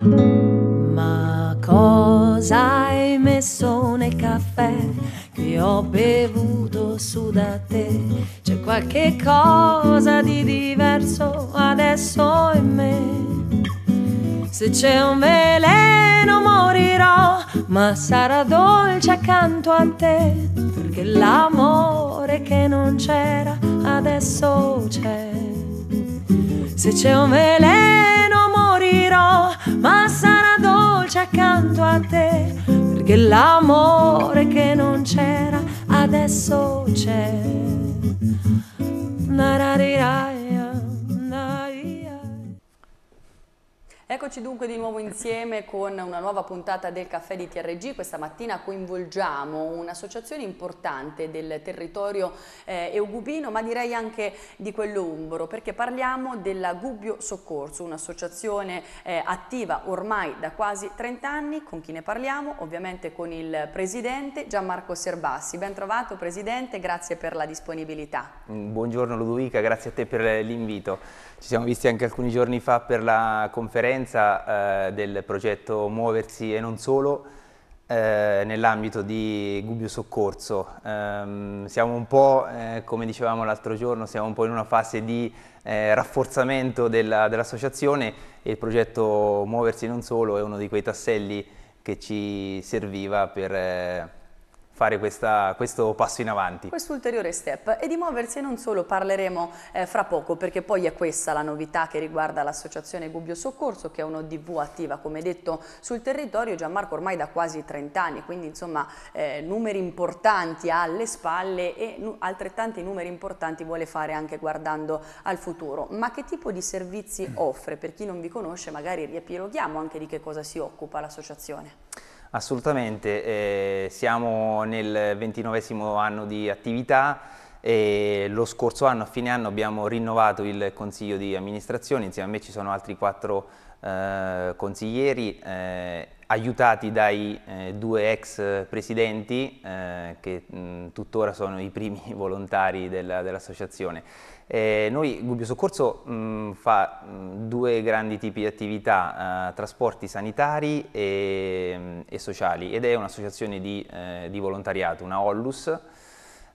Ma cosa hai messo nel caffè che ho bevuto su da te? C'è qualche cosa di diverso adesso in me. Se c'è un veleno morirò, ma sarà dolce accanto a te, perché l'amore che non c'era adesso c'è. Se c'è un veleno morirò, ma sarà dolce accanto a te, perché l'amore che non c'era adesso c'è. Nararirai. Eccoci dunque di nuovo insieme con una nuova puntata del caffè di TRG. Questa mattina coinvolgiamo un'associazione importante del territorio eh, eugubino, ma direi anche di quello umbro, perché parliamo della Gubbio Soccorso, un'associazione eh, attiva ormai da quasi 30 anni. Con chi ne parliamo? Ovviamente con il presidente Gianmarco Serbassi. Ben trovato presidente, grazie per la disponibilità. Mm, buongiorno Ludovica, grazie a te per l'invito. Ci siamo visti anche alcuni giorni fa per la conferenza eh, del progetto Muoversi e non solo eh, nell'ambito di Gubbio Soccorso. Eh, siamo un po', eh, come dicevamo l'altro giorno, siamo un po' in una fase di eh, rafforzamento dell'associazione e il progetto Muoversi e non solo è uno di quei tasselli che ci serviva per eh, fare questa, questo passo in avanti. Questo ulteriore step e di muoversi non solo parleremo eh, fra poco perché poi è questa la novità che riguarda l'associazione Gubbio Soccorso che è un'ODV attiva come detto sul territorio Gianmarco ormai da quasi 30 anni quindi insomma eh, numeri importanti ha alle spalle e altrettanti numeri importanti vuole fare anche guardando al futuro ma che tipo di servizi offre per chi non vi conosce magari riepiloghiamo anche di che cosa si occupa l'associazione. Assolutamente, eh, siamo nel ventinovesimo anno di attività e lo scorso anno a fine anno abbiamo rinnovato il consiglio di amministrazione, insieme a me ci sono altri quattro eh, consiglieri eh, aiutati dai eh, due ex presidenti eh, che mh, mm, tuttora sono i primi volontari dell'associazione. Dell eh, noi Gubbio Soccorso mh, mm, fa mh, mm, due grandi tipi di attività, eh, trasporti sanitari e, e, sociali ed è un'associazione di, di volontariato, una Ollus,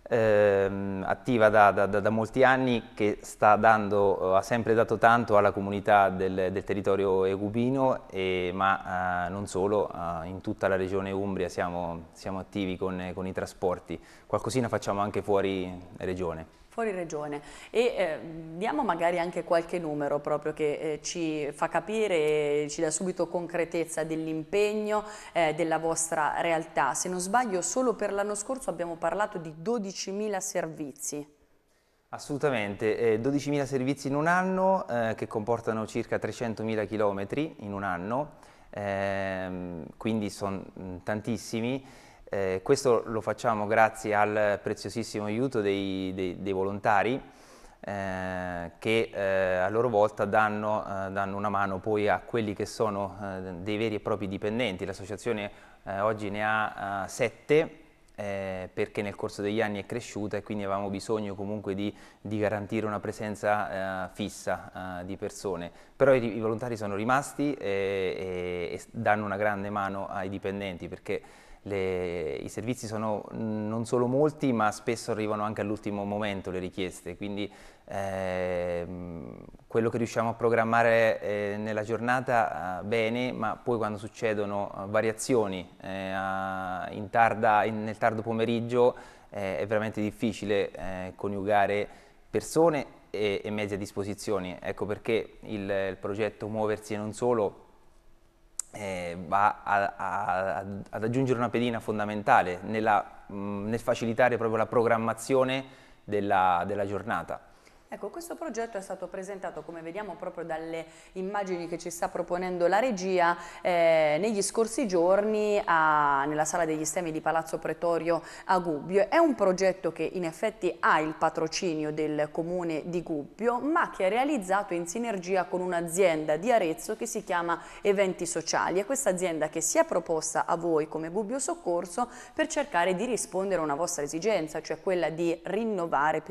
ehm, attiva da, da, da, molti anni che dando, eh, ha sempre dato tanto alla comunità del, del territorio egubino, e, ma eh, non solo, eh, in tutta la regione Umbria siamo, siamo attivi con, con i trasporti, qualcosina facciamo anche fuori regione fuori regione e eh, diamo magari anche qualche numero proprio che eh, ci fa capire e ci dà subito concretezza dell'impegno eh, della vostra realtà. Se non sbaglio solo per l'anno scorso abbiamo parlato di 12.000 servizi. Assolutamente, 12.000 servizi in un anno eh, che comportano circa 300.000 km in un anno, ehm, quindi sono tantissimi. Eh, questo lo facciamo grazie al preziosissimo aiuto dei, dei, dei volontari eh, che eh, a loro volta danno, eh, danno, una mano poi a quelli che sono eh, dei veri e propri dipendenti. L'associazione eh, oggi ne ha sette perché nel corso degli anni è cresciuta e quindi avevamo bisogno comunque di, di garantire una presenza fissa di persone. Però i, i volontari sono rimasti e, e, e danno una grande mano ai dipendenti perché le, i servizi sono non solo molti ma spesso arrivano anche all'ultimo momento le richieste, quindi eh, quello che riusciamo a programmare eh, nella giornata eh, bene, ma poi quando succedono eh, variazioni eh, in tarda, in, nel tardo pomeriggio eh, è veramente difficile coniugare persone e, e mezzi a disposizione, ecco perché il, il progetto Muoversi e non solo eh, va a, a, ad aggiungere una pedina fondamentale nella, mh, mm, nel facilitare proprio la programmazione della, della giornata. Ecco, questo progetto è stato presentato, come vediamo proprio dalle immagini che ci sta proponendo la regia, eh, negli scorsi giorni a, nella sala degli stemi di Palazzo Pretorio a Gubbio. È un progetto che in effetti ha il patrocinio del comune di Gubbio, ma che è realizzato in sinergia con un'azienda di Arezzo che si chiama Eventi Sociali. È questa azienda che si è proposta a voi come Gubbio Soccorso per cercare di rispondere a una vostra esigenza, cioè quella di rinnovare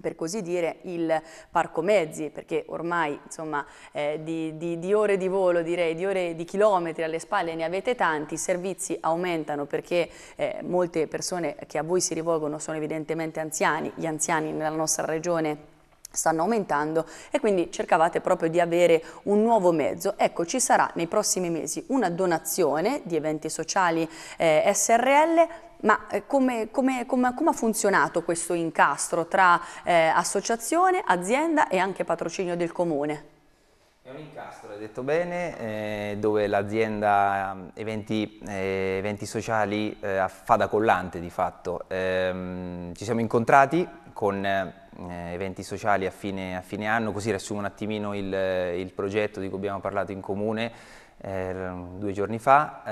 per così dire, il parco mezzi, perché ormai insomma, eh, di, di, di, ore di volo, direi, di ore di chilometri alle spalle ne avete tanti, i servizi aumentano perché eh, molte persone che a voi si rivolgono sono evidentemente anziani, gli anziani nella nostra regione stanno aumentando e quindi cercavate proprio di avere un nuovo mezzo. Ecco, ci sarà nei prossimi mesi una donazione di eventi sociali eh, SRL ma eh, come, come, come, come, ha funzionato questo incastro tra eh, associazione, azienda e anche patrocinio del comune? È un incastro, hai detto bene, eh, dove l'azienda ehm, eventi, eh, eventi, sociali eh, fa da collante di fatto. Ehm, ci siamo incontrati con eh, eventi sociali a fine, a fine, anno, così riassumo un attimino il, il progetto di cui abbiamo parlato in comune eh, due giorni fa,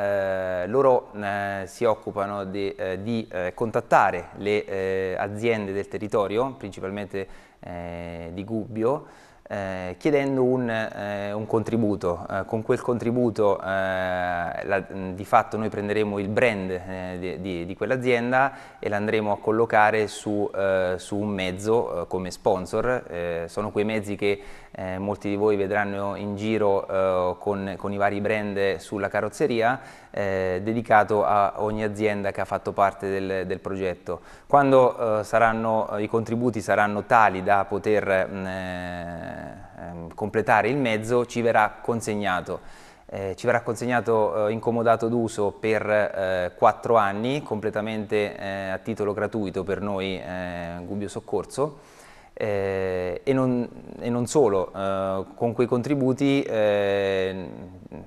eh, loro eh, si occupano di, eh, di eh, contattare le eh, aziende del territorio, principalmente di Gubbio, chiedendo un, un contributo. con quel contributo la, di fatto noi prenderemo il brand di, di, di quell'azienda e l'andremo a collocare su, su un mezzo come sponsor. sono quei mezzi che eh, molti di voi vedranno in giro eh, con, con, i vari brand sulla carrozzeria, eh, dedicato a ogni azienda che ha fatto parte del, del progetto. Quando eh, saranno, i contributi saranno tali da poter mh, mm, eh, ehm, completare il mezzo, ci verrà consegnato. Eh, ci verrà consegnato eh, incomodato d'uso per eh, 4 anni, completamente eh, a titolo gratuito per noi Gubbio Soccorso. Eh, e, non, e, non, solo, eh, con quei contributi eh,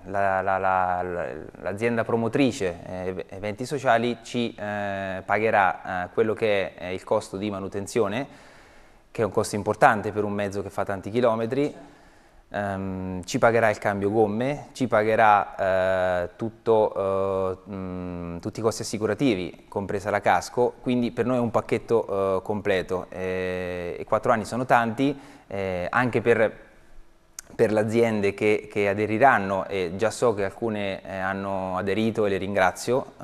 l'azienda la, la, la, promotrice eh, eventi sociali ci eh, pagherà eh, quello che è il costo di manutenzione, che è un costo importante per un mezzo che fa tanti chilometri, ehm, ci pagherà il cambio gomme, ci pagherà eh, tutto, eh, mh, mm, tutti i costi assicurativi, compresa la casco, quindi per noi è un pacchetto eh, completo eh, e quattro anni sono tanti, eh, anche per per le aziende che, che, aderiranno e già so che alcune eh, hanno aderito e le ringrazio, eh,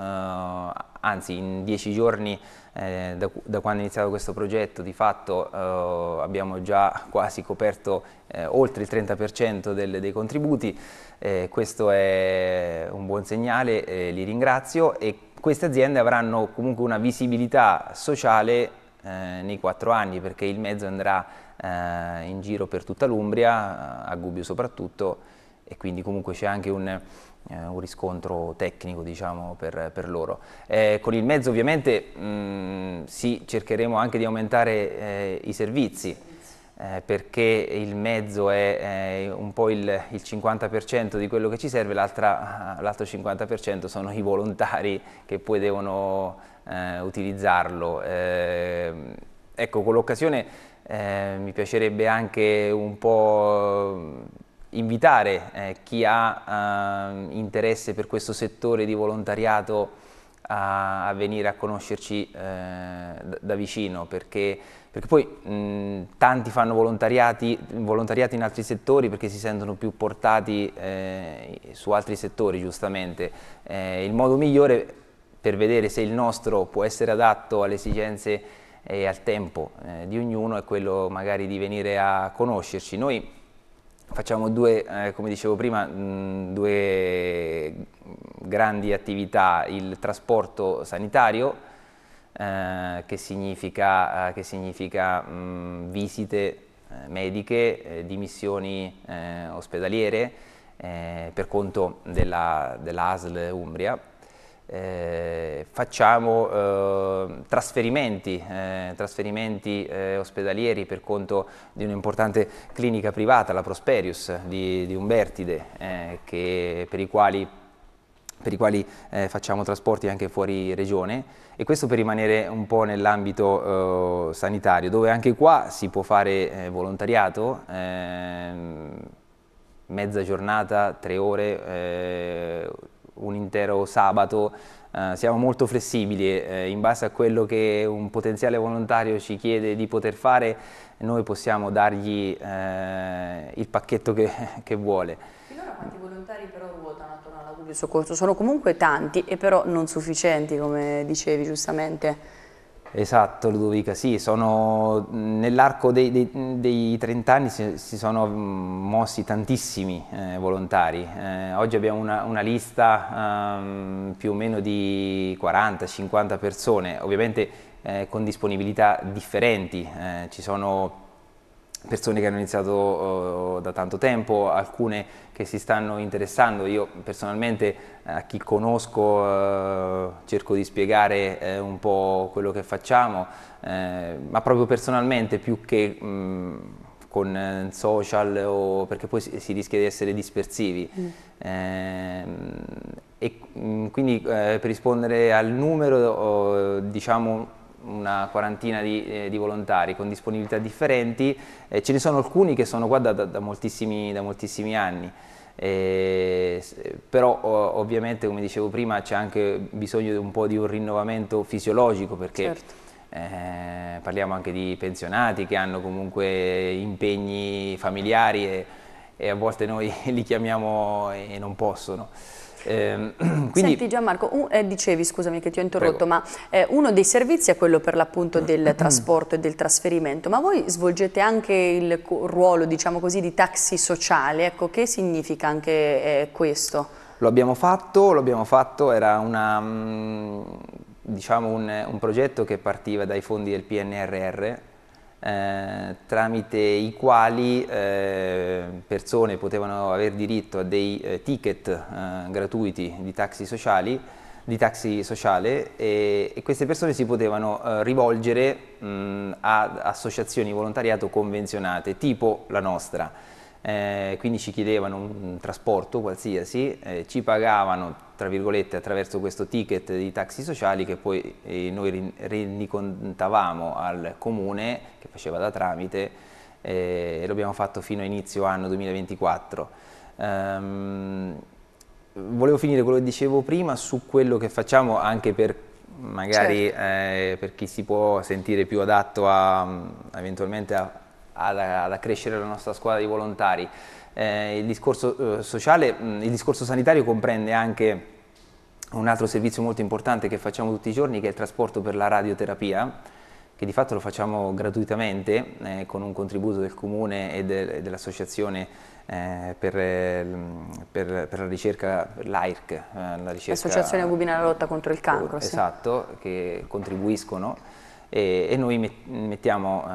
anzi in dieci giorni eh, da, da, quando è iniziato questo progetto di fatto eh, abbiamo già quasi coperto eh, oltre il 30% del, dei contributi, eh, questo è un buon segnale, eh, li ringrazio e queste aziende avranno comunque una visibilità sociale eh, nei quattro anni perché il mezzo andrà in giro per tutta l'Umbria, a Gubbio soprattutto e quindi comunque c'è anche un eh, un riscontro tecnico diciamo, per, per loro. Eh, con il mezzo ovviamente mh, mm, sì, cercheremo anche di aumentare eh, i servizi eh, perché il mezzo è eh, un po' il, il 50% di quello che ci serve, ah, l'altro 50% sono i volontari che poi devono eh, utilizzarlo. ecco, con l'occasione mi piacerebbe anche un po' invitare eh, chi ha eh, interesse per questo settore di volontariato a, a venire a conoscerci eh, da, vicino, perché, perché poi mh, tanti fanno volontariati, volontariati, in altri settori perché si sentono più portati eh, su altri settori, giustamente. Eh, il modo migliore per vedere se il nostro può essere adatto alle esigenze e al tempo eh, di ognuno è quello magari di venire a conoscerci. Noi, Facciamo due, eh, come dicevo prima, mh, mm, due grandi attività, il trasporto sanitario, eh, che significa, eh, che significa mh, mm, visite eh, mediche, eh, dimissioni eh, ospedaliere, per conto dell'ASL Umbria, eh, facciamo eh, trasferimenti, eh, trasferimenti eh, ospedalieri per conto di un'importante clinica privata, la Prosperius di, di Umbertide, eh, che, per i quali per i quali eh, facciamo trasporti anche fuori regione e questo per rimanere un po' nell'ambito eh, sanitario dove anche qua si può fare eh, volontariato, ehm, mezza giornata, tre ore, eh, un intero sabato, eh, siamo molto flessibili, eh, in base a quello che un potenziale volontario ci chiede di poter fare, noi possiamo dargli eh, il pacchetto che, che vuole. Finora quanti volontari però ruotano attorno alla Soccorso? Sono comunque tanti e però non sufficienti, come dicevi giustamente. Esatto Ludovica, sì, nell'arco dei, dei, dei, 30 anni si, si sono mm, mossi tantissimi eh, volontari, eh, oggi abbiamo una, una lista um, più o meno di 40-50 persone, ovviamente eh, con disponibilità differenti, eh, ci sono persone che hanno iniziato uh, da tanto tempo, alcune che si stanno interessando. Io personalmente eh, a chi conosco eh, cerco di spiegare eh, un po' quello che facciamo, eh, ma proprio personalmente più che mh, mm, con eh, social o, perché poi si, si, rischia di essere dispersivi. Mm. Ehm, e mh, mm, quindi eh, per rispondere al numero, oh, diciamo una quarantina di, eh, di, volontari con disponibilità differenti, eh, ce ne sono alcuni che sono qua da, da, da, moltissimi, da moltissimi, anni. Eh, però ovviamente come dicevo prima c'è anche bisogno di un po' di un rinnovamento fisiologico perché certo. eh, parliamo anche di pensionati che hanno comunque impegni familiari e, e a volte noi li chiamiamo e non possono. Eh, quindi... Senti Gianmarco, un, eh, dicevi, scusami che ti ho interrotto, Prego. ma eh, uno dei servizi è quello per l'appunto mm. del mm-hmm. trasporto e del trasferimento, ma voi svolgete anche il ruolo, diciamo così, di taxi sociale, ecco, che significa anche eh, questo? Lo abbiamo fatto, lo abbiamo fatto, era una, mm, diciamo un, un progetto che partiva dai fondi del PNRR, eh, tramite i quali eh, persone potevano aver diritto a dei eh, ticket eh, gratuiti di taxi sociali di taxi sociale e, e, queste persone si potevano eh, rivolgere mh, a associazioni volontariato convenzionate, tipo la nostra eh, quindi ci chiedevano un trasporto qualsiasi, eh, ci pagavano tra virgolette attraverso questo ticket di taxi sociali che poi eh, noi rendicontavamo al comune che faceva da tramite eh, e lo abbiamo fatto fino a inizio anno 2024. Um, ehm, volevo finire quello che dicevo prima su quello che facciamo anche per magari certo. Eh, per chi si può sentire più adatto a, eventualmente a ad, ad accrescere la nostra squadra di volontari. Eh, il, discorso, eh, sociale, mh, mm, il discorso sanitario comprende anche un altro servizio molto importante che facciamo tutti i giorni che è il trasporto per la radioterapia che di fatto lo facciamo gratuitamente eh, con un contributo del comune e de dell'associazione eh, per, ehm, per, per, la ricerca, per l'AIRC, eh, l'Associazione la lotta contro il cancro. Sì. Esatto, che contribuiscono e, e noi met mettiamo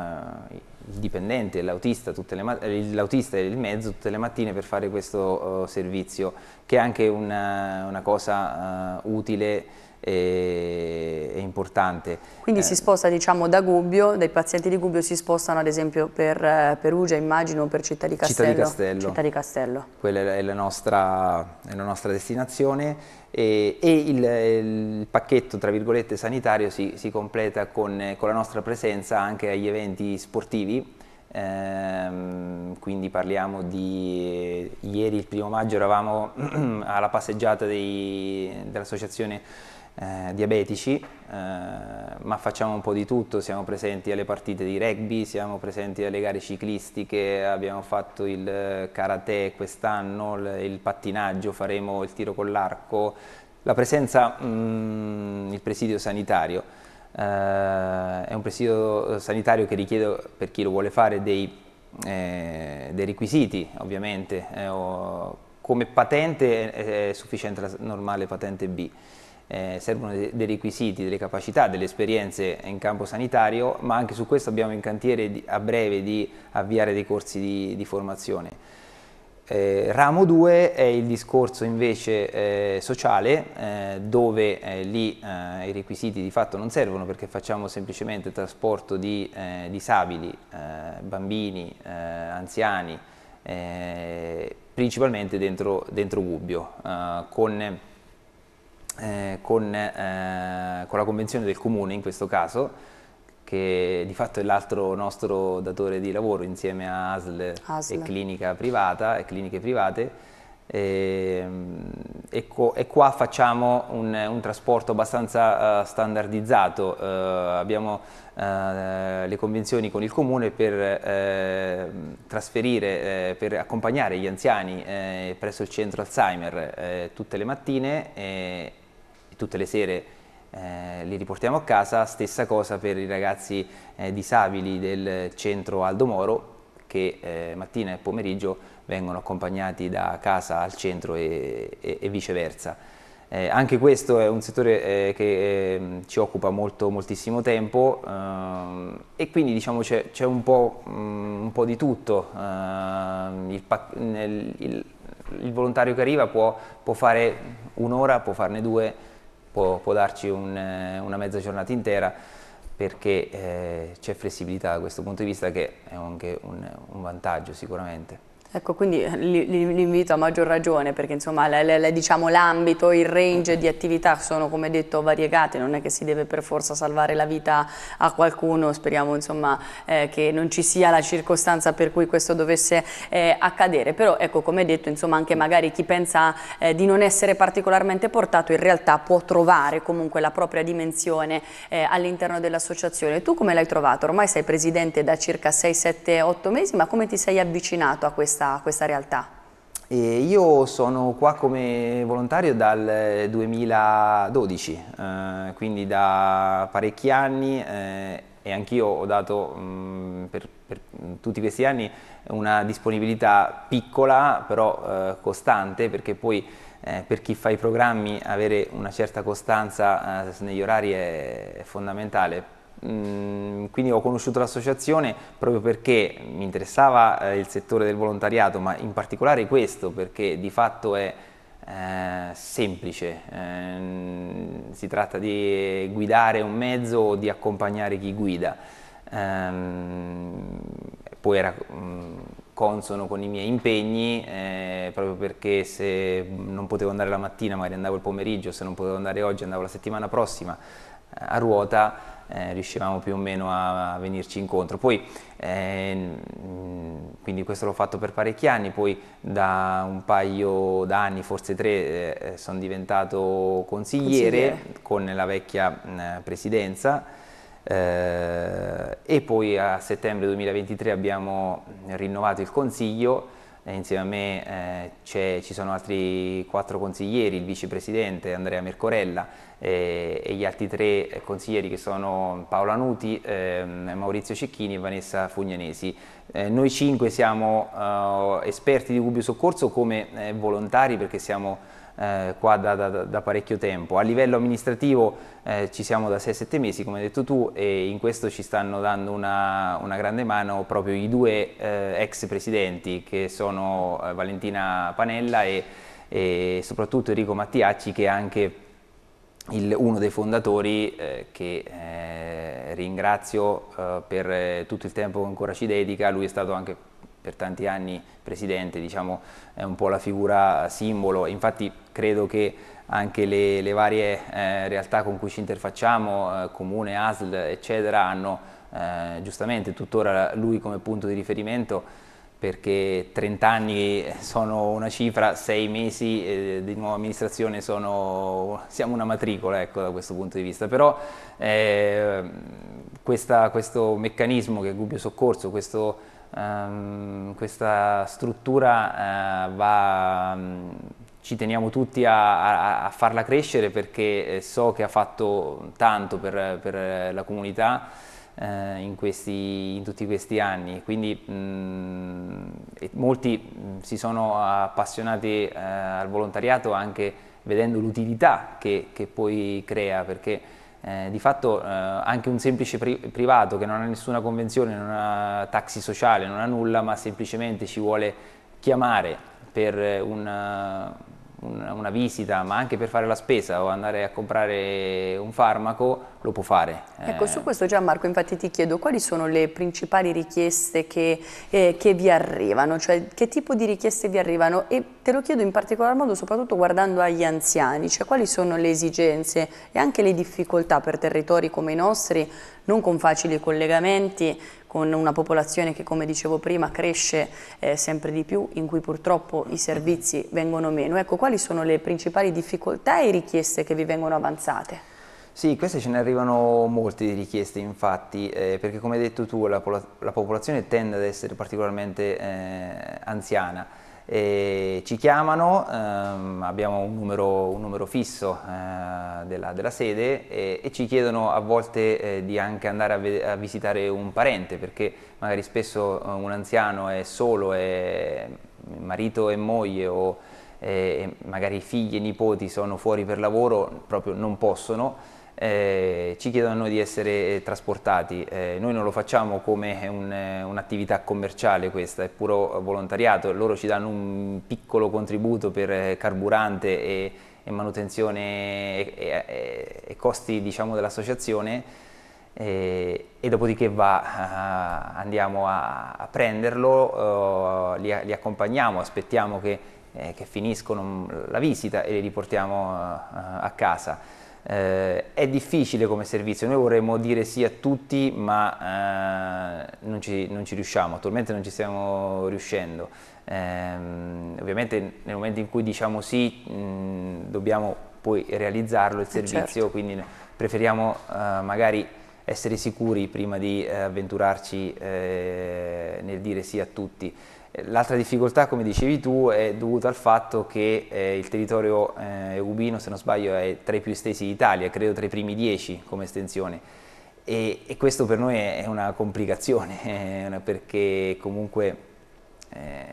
eh, il dipendente, l'autista, l'autista e il mezzo tutte le mattine per fare questo uh, servizio, che è anche una, una cosa uh, utile è, è importante. Quindi eh. si sposta diciamo da Gubbio, dai pazienti di Gubbio si spostano ad esempio per eh, Perugia immagino per Città di Castello. Città di Castello. Città di Castello. Quella è la nostra, è la nostra destinazione e, e il, il, pacchetto tra virgolette sanitario si, si completa con, con la nostra presenza anche agli eventi sportivi ehm, quindi parliamo di ieri il primo maggio eravamo alla passeggiata dell'associazione eh, diabetici, eh, ma facciamo un po' di tutto, siamo presenti alle partite di rugby, siamo presenti alle gare ciclistiche, abbiamo fatto il karate quest'anno, il, il pattinaggio, faremo il tiro con l'arco, la presenza, mh, mm, il presidio sanitario, eh, è un presidio sanitario che richiede per chi lo vuole fare dei, eh, dei requisiti ovviamente, eh, o, come patente è, è sufficiente la normale patente B eh, servono de dei requisiti, delle capacità, delle esperienze in campo sanitario, ma anche su questo abbiamo in cantiere di, a breve di avviare dei corsi di, di formazione. Eh, ramo 2 è il discorso invece eh, sociale, eh, dove eh, lì eh, i requisiti di fatto non servono perché facciamo semplicemente trasporto di disabili, bambini, anziani, principalmente dentro, dentro Gubbio, con eh, con, eh, con, la convenzione del comune in questo caso, che di fatto è l'altro nostro datore di lavoro insieme a ASL, ASL. E, privata, e cliniche private. Ehm, e, e, e, qua facciamo un, un trasporto abbastanza uh, standardizzato, uh, abbiamo uh, le convenzioni con il comune per trasferire, per accompagnare gli anziani presso il centro Alzheimer tutte le mattine tutte le sere eh, li riportiamo a casa, stessa cosa per i ragazzi eh, disabili del centro Aldo Moro che eh, mattina e pomeriggio vengono accompagnati da casa al centro e, e, e viceversa. Eh, anche questo è un settore eh, che eh, ci occupa molto, moltissimo tempo ehm, e quindi diciamo, c'è, un, mm, un, po', di tutto. Ehm, il, il, il, volontario che arriva può, può fare un'ora, può farne due, può, può darci un, eh, una mezza giornata intera perché eh, c'è flessibilità da questo punto di vista che è anche un, un vantaggio sicuramente. Ecco, quindi eh, l'invito a maggior ragione perché insomma diciamo, l'ambito, diciamo, il range di attività sono come detto variegate, non è che si deve per forza salvare la vita a qualcuno, speriamo insomma eh, che non ci sia la circostanza per cui questo dovesse eh, accadere, però ecco come detto insomma anche magari chi pensa eh, di non essere particolarmente portato in realtà può trovare comunque la propria dimensione eh, all'interno dell'associazione. Tu come l'hai trovato? Ormai sei presidente da circa 6, 7, 8 mesi, ma come ti sei avvicinato a questa questa, questa realtà? E io sono qua come volontario dal 2012, eh, eh, quindi da parecchi anni eh, e anch'io ho dato mh, mm, per, per, tutti questi anni una disponibilità piccola però eh, costante perché poi eh, per chi fa i programmi avere una certa costanza eh, negli orari è fondamentale Mm, quindi ho conosciuto l'associazione proprio perché mi interessava eh, il settore del volontariato, ma in particolare questo perché di fatto è eh, semplice, eh, si tratta di guidare un mezzo o di accompagnare chi guida. Ehm, poi era mh, mm, consono con i miei impegni, eh, proprio perché se non potevo andare la mattina magari andavo il pomeriggio, se non potevo andare oggi andavo la settimana prossima eh, a ruota, eh, riuscivamo più o meno a, a venirci incontro. Poi, eh, quindi questo l'ho fatto per parecchi anni, poi da un paio d'anni, forse tre, eh, sono diventato consigliere, consigliere, con la vecchia mm, presidenza. Eh, e poi a settembre 2023 abbiamo rinnovato il consiglio eh, insieme a me eh, ci sono altri quattro consiglieri, il vicepresidente Andrea Mercorella eh, e gli altri tre consiglieri che sono Paola Nuti, eh, Maurizio Cecchini e Vanessa Fugnanesi. Eh, noi cinque siamo eh, esperti di Cubio Soccorso come volontari perché siamo eh, qua da, da, da, parecchio tempo. A livello amministrativo eh, ci siamo da 6-7 mesi, come hai detto tu, e in questo ci stanno dando una, una grande mano proprio i due eh, ex presidenti che sono eh, Valentina Panella e, e, soprattutto Enrico Mattiacci che è anche il, uno dei fondatori eh, che eh, ringrazio per tutto il tempo che ancora ci dedica, lui è stato anche per tanti anni presidente, diciamo, è un po' la figura simbolo, infatti credo che anche le, le varie eh, realtà con cui ci interfacciamo, eh, comune, ASL, eccetera, hanno eh, giustamente tuttora lui come punto di riferimento perché 30 anni sono una cifra, 6 mesi eh, di nuova amministrazione sono, siamo una matricola ecco, da questo punto di vista, però eh, questa, questo meccanismo che è Gubbio Soccorso, questo Um, questa struttura uh, va, um, ci teniamo tutti a, a, a, farla crescere perché eh, so che ha fatto tanto per, per la comunità uh, in, questi, in, tutti questi anni, quindi um, molti mm, si sono appassionati uh, al volontariato anche vedendo l'utilità che, che poi crea, perché eh, di fatto eh, anche un semplice pri privato che non ha nessuna convenzione, non ha taxi sociale, non ha nulla, ma semplicemente ci vuole chiamare per una, una, una visita, ma anche per fare la spesa o andare a comprare un farmaco, lo può fare. Ecco, su eh. questo Gianmarco infatti ti chiedo quali sono le principali richieste che, eh, che vi arrivano, cioè che tipo di richieste vi arrivano e te lo chiedo in particolar modo soprattutto guardando agli anziani, cioè quali sono le esigenze e anche le difficoltà per territori come i nostri, non con facili collegamenti, con una popolazione che come dicevo prima cresce eh, sempre di più, in cui purtroppo i servizi vengono meno. Ecco, quali sono le principali difficoltà e richieste che vi vengono avanzate? Sì, queste ce ne arrivano molte di richieste infatti, eh, perché come hai detto tu la, la, popolazione tende ad essere particolarmente eh, anziana e ci chiamano, ehm, abbiamo un numero, un numero fisso eh, della, della, sede e, e, ci chiedono a volte eh, di anche andare a, a, visitare un parente perché magari spesso eh, un anziano è solo, è marito e moglie o eh, magari figli e nipoti sono fuori per lavoro, proprio non possono eh, ci chiedono a noi di essere eh, trasportati. Eh, noi non lo facciamo come eh, un'attività commerciale questa, è puro volontariato, loro ci danno un piccolo contributo per eh, carburante e, e manutenzione e, e, e costi diciamo, dell'associazione. E, e, dopodiché va, uh, andiamo a, a prenderlo, uh, li, li, accompagniamo, aspettiamo che, eh, che, finiscono la visita e li riportiamo uh, a casa. Eh, è difficile come servizio, noi vorremmo dire sì a tutti ma eh, non, ci, non, ci, riusciamo, attualmente non ci stiamo riuscendo. Eh, ovviamente nel momento in cui diciamo sì mh, mm, dobbiamo poi realizzarlo il eh, servizio, certo. quindi preferiamo eh, magari essere sicuri prima di eh, avventurarci nel dire sì a tutti. L'altra difficoltà, come dicevi tu, è dovuta al fatto che eh, il territorio eh, ubino, se non sbaglio, è tra i più estesi d'Italia, credo tra i primi dieci come estensione. E, e, questo per noi è una complicazione, eh, perché comunque eh,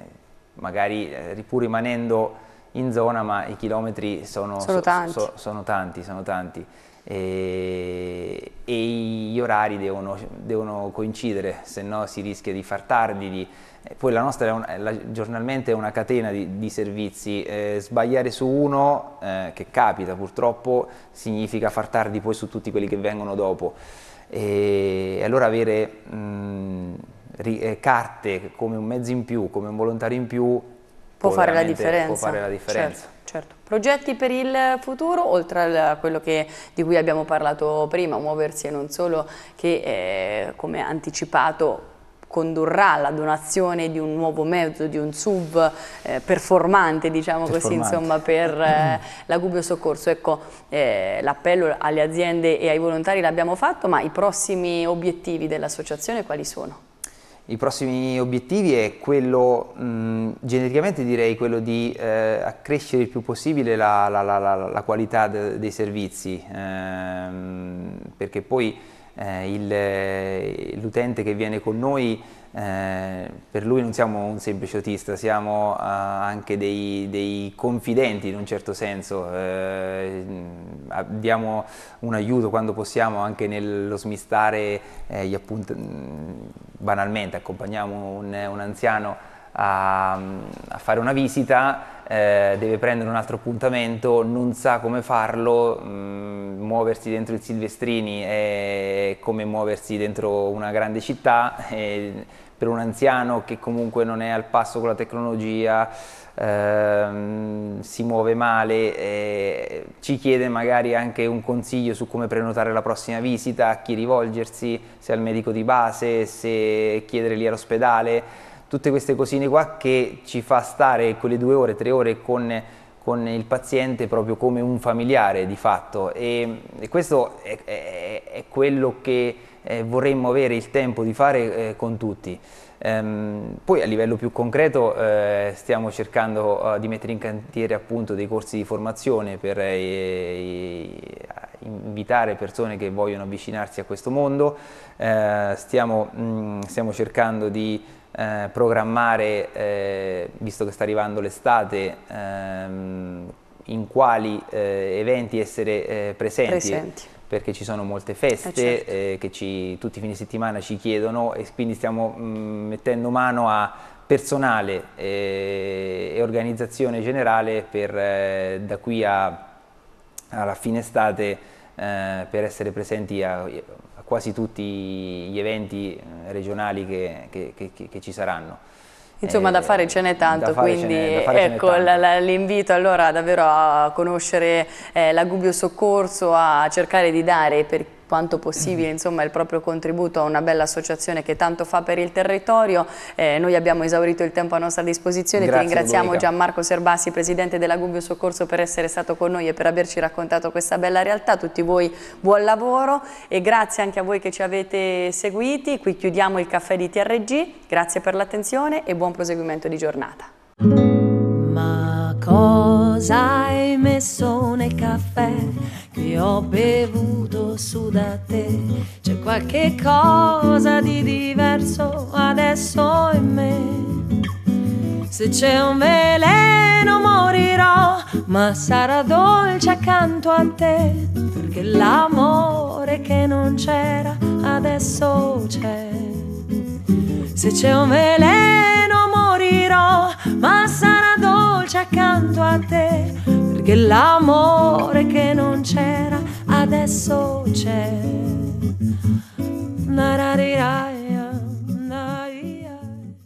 magari eh, pur rimanendo in zona, ma i chilometri sono, sono so, tanti. So, sono tanti, sono tanti. E, e, gli orari devono, devono coincidere, se no si rischia di far tardi, di, poi la nostra è un, la, giornalmente è una catena di, di servizi, eh, sbagliare su uno, eh, che capita purtroppo, significa far tardi poi su tutti quelli che vengono dopo. E, e allora avere mh, mm, ri, eh, carte come un mezzo in più, come un volontario in più, può, fare la differenza. Può fare la differenza. Certo. Certo. Progetti per il futuro, oltre a quello che, di cui abbiamo parlato prima, muoversi e non solo, che eh, come anticipato condurrà alla donazione di un nuovo mezzo, di un SUV eh, performante, diciamo performante. così, insomma, per eh, l'Agubio Soccorso. Ecco, eh, l'appello alle aziende e ai volontari l'abbiamo fatto, ma i prossimi obiettivi dell'associazione quali sono? I prossimi obiettivi è quello, mh, genericamente direi, quello di eh, accrescere il più possibile la, la, la, la qualità de, dei servizi, ehm, perché poi eh, eh, l'utente che viene con noi, eh, per lui non siamo un semplice autista, siamo eh, anche dei, dei, confidenti in un certo senso, diamo eh, un aiuto quando possiamo anche nello smistare eh, gli appunti, banalmente accompagniamo un, un anziano a, a fare una visita, eh, deve prendere un altro appuntamento, non sa come farlo, mh, mm, muoversi dentro il Silvestrini è come muoversi dentro una grande città, per un anziano che comunque non è al passo con la tecnologia, ehm, si muove male, e ci chiede magari anche un consiglio su come prenotare la prossima visita, a chi rivolgersi, se al medico di base, se chiedere lì all'ospedale tutte queste cosine qua che ci fa stare quelle due ore, tre ore con, con il paziente proprio come un familiare di fatto e, e questo è, è, è, quello che eh, vorremmo avere il tempo di fare eh, con tutti. Ehm, poi a livello più concreto eh, stiamo cercando eh, di mettere in cantiere appunto dei corsi di formazione per eh, invitare persone che vogliono avvicinarsi a questo mondo, eh, stiamo, mh, mm, stiamo cercando di eh, programmare, eh, visto che sta arrivando l'estate, ehm, in quali eh, eventi essere eh, presenti. presenti perché ci sono molte feste eh certo. eh, che ci, tutti i fine settimana ci chiedono e quindi stiamo mh, mm, mettendo mano a personale e, eh, e organizzazione generale per, eh, da qui a, alla fine estate eh, per essere presenti a, quasi tutti gli eventi eh, regionali che, che, che, che ci saranno. Insomma, da eh, fare ce n'è tanto, quindi ecco, l'invito allora davvero a conoscere eh, la Gubbio Soccorso, a cercare di dare per quanto possibile insomma, il proprio contributo a una bella associazione che tanto fa per il territorio. Eh, noi abbiamo esaurito il tempo a nostra disposizione, Grazie, ti ringraziamo Domenica. Gianmarco Serbassi, Presidente della Gubbio Soccorso per essere stato con noi e per averci raccontato questa bella realtà, tutti voi buon lavoro e grazie anche a voi che ci avete seguiti, qui chiudiamo il caffè di TRG, grazie per l'attenzione e buon proseguimento di giornata. Ma cosa hai messo nel caffè? che ho bevuto su da te. C'è qualche cosa di diverso adesso in me. Se c'è un veleno morirò, ma sarà dolce accanto a te, perché l'amore che non c'era adesso c'è. Se c'è un veleno morirò, ma sarà dolce accanto a te, che l'amore che non c'era adesso c'è. Nararirai.